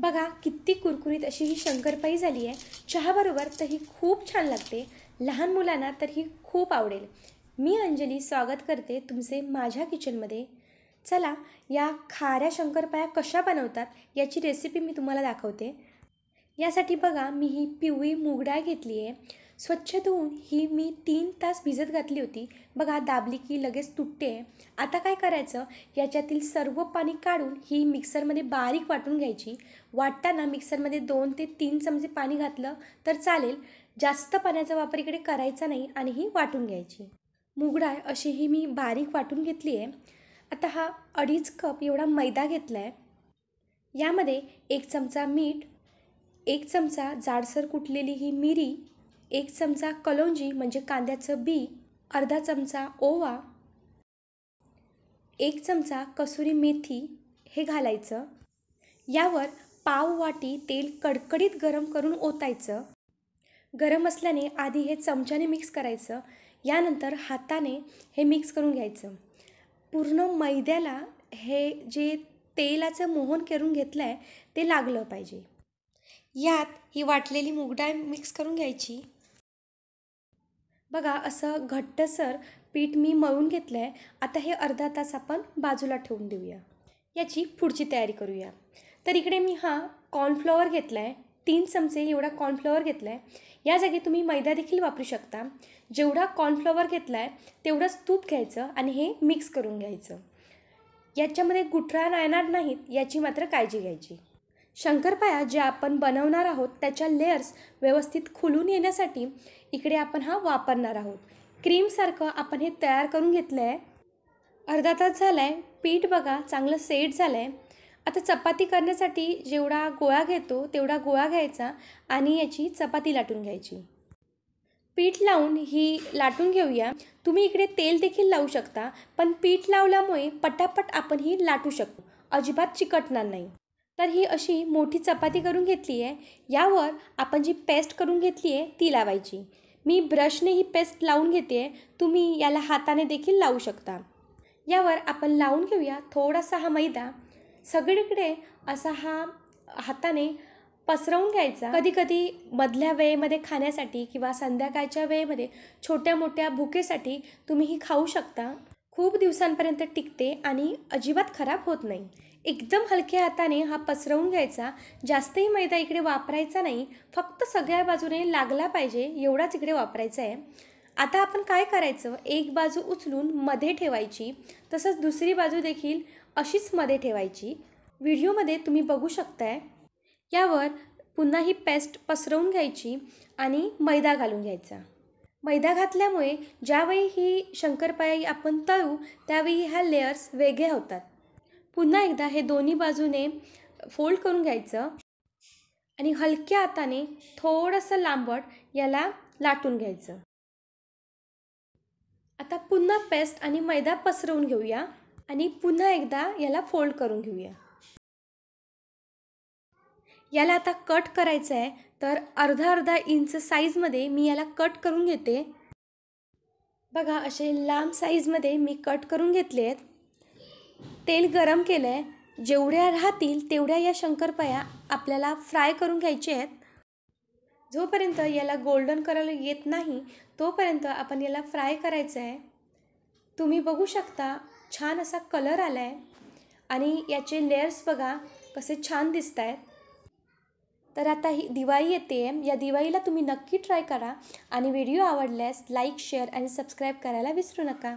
बघा किती कुरकुरीत अशी ही शंकरपाई झाली आहे चहाबरोबर तर ही खूप छान लागते लहान मुलांना तर ही खूप आवडेल मी अंजली स्वागत करते तुमचे माझ्या किचनमध्ये चला या खाऱ्या शंकरपाया कशा बनवतात याची रेसिपी मी तुम्हाला दाखवते यासाठी बघा मी ही पिवळी मुगडाळ घेतली आहे स्वच्छ धुवून ही मी तीन तास भिजत घातली होती बघा दाबली की लगेच तुटते आता काय करायचं याच्यातील सर्व पाणी काढून ही मिक्सरमध्ये बारीक वाटून घ्यायची वाटताना मिक्सरमध्ये दोन ते तीन चमचे पाणी घातलं तर चालेल जास्त पाण्याचा वापर इकडे करायचा नाही आणि ही वाटून घ्यायची मुगडाळ अशी ही मी बारीक वाटून घेतली आहे आता हा अडीच कप एवढा मैदा घेतला आहे यामध्ये एक चमचा मीठ एक चमचा जाडसर कुटलेली ही मिरी एक चमचा कलोंजी म्हणजे कांद्याचं बी अर्धा चमचा ओवा एक चमचा कसुरी मेथी हे घालायचं यावर पाव वाटी तेल कडकडीत गरम करून ओतायचं गरम असल्याने आधी हे चमच्याने मिक्स करायचं यानंतर हाताने हे मिक्स करून घ्यायचं पूर्ण मैद्याला हे जे तेलाचं मोहन करून घेतलं आहे ते लागलं पाहिजे यात ही वाटलेली मूगडाळ मिक्स करून घ्यायची बघा असं घट्टसर पीठ मी मळून घेतलं आहे आता हे अर्धा तास आपण बाजूला ठेवून देऊया याची पुढची तयारी करूया तर इकडे मी हा कॉर्नफ्लॉवर घेतला आहे तीन चमचे एवढा कॉर्नफ्लॉवर घेतला आहे या जागी तुम्ही मैदा देखील वापरू शकता जेवढा कॉर्नफ्लॉवर घेतला आहे तेवढंच तूप घ्यायचं आणि हे मिक्स करून घ्यायचं याच्यामध्ये गुठळा राहणार नाहीत याची मात्र काळजी घ्यायची शंकरपाया जे आपण बनवणार आहोत त्याच्या लेअर्स व्यवस्थित खुलून येण्यासाठी इकडे आपण हा वापरणार आहोत क्रीमसारखं आपण हे तयार करून घेतलं आहे अर्धा तास झाला आहे पीठ बघा चांगलं सेट झालं आहे आता चपाती करण्यासाठी जेवढा गोळा घेतो तेवढा गोळा घ्यायचा आणि याची चपाती लाटून घ्यायची पीठ लावून ही लाटून घेऊया तुम्ही इकडे तेल देखील लावू शकता पण पीठ लावल्यामुळे पटापट आपण ही लाटू शकतो अजिबात चिकटणार नाही तर ही अशी मोठी चपाती करून घेतली आहे यावर आपण जी पेस्ट करून घेतली आहे ती लावायची मी ब्रशने ही पेस्ट लावून घेते आहे तुम्ही याला हाताने देखील लावू शकता यावर आपण लावून घेऊया थोडासा हा मैदा सगळीकडे असा हा हाताने पसरवून घ्यायचा कधीकधी मधल्या वेळेमध्ये खाण्यासाठी किंवा संध्याकाळच्या वेळेमध्ये छोट्या मोठ्या भुकेसाठी तुम्ही ही खाऊ शकता खूप दिवसांपर्यंत टिकते आणि अजिबात खराब होत नाही एकदम हलक्या हाताने हा पसरवून घ्यायचा जास्तही मैदा इकडे वापरायचा नाही फक्त सगळ्या बाजूने लागला पाहिजे एवढाच इकडे वापरायचा आहे आता आपण काय करायचं एक बाजू उचलून मध्ये ठेवायची तसंच दुसरी बाजू देखील अशीच मध्ये ठेवायची व्हिडिओमध्ये तुम्ही बघू शकताय यावर पुन्हा ही पेस्ट पसरवून घ्यायची आणि मैदा घालून घ्यायचा मैदा घातल्यामुळे ज्यावेळी ही शंकरपाळी आपण तळू त्यावेळी ह्या लेयर्स वेगळ्या होतात पुन्हा एकदा हे दोन्ही बाजूने फोल्ड करून घ्यायचं आणि हलक्या हाताने थोडंसं लांबट याला लाटून घ्यायचं आता पुन्हा पेस्ट आणि मैदा पसरवून घेऊया आणि पुन्हा एकदा याला फोल्ड करून घेऊया याला आता कट करायचं आहे तर अर्धा अर्धा इंच साईजमध्ये मी याला कट करून घेते बघा असे लांब साईजमध्ये मी कट करून घेतले आहेत तेल गरम केलं आहे जेवढ्या राहतील तेवढ्या या शंकरपाया आपल्याला फ्राय करून घ्यायचे आहेत जोपर्यंत याला गोल्डन कलर येत नाही तोपर्यंत आपण याला फ्राय करायचं आहे तुम्ही बघू शकता छान असा कलर आला आहे आणि याचे लेअर्स बघा कसे छान दिसत आहेत तर आता ही दिवाळी येते या दिवाळीला तुम्ही नक्की ट्राय करा आणि व्हिडिओ आवडल्यास लाईक शेअर आणि सबस्क्राईब करायला विसरू नका